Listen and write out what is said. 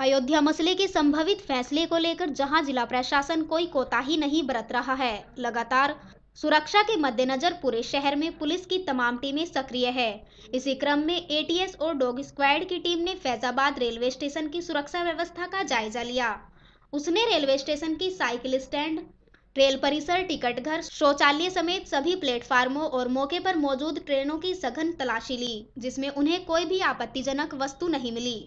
अयोध्या मसले के संभावित फैसले को लेकर जहां जिला प्रशासन कोई कोताही नहीं बरत रहा है लगातार सुरक्षा के मद्देनजर पूरे शहर में पुलिस की तमाम टीमें सक्रिय है इसी क्रम में एटीएस और डॉग स्क्वाड की टीम ने फैजाबाद रेलवे स्टेशन की सुरक्षा व्यवस्था का जायजा लिया उसने रेलवे स्टेशन की साइकिल स्टैंड रेल परिसर टिकट घर शौचालय समेत सभी प्लेटफार्मों और मौके पर मौजूद ट्रेनों की सघन तलाशी ली जिसमें उन्हें कोई भी आपत्तिजनक वस्तु नहीं मिली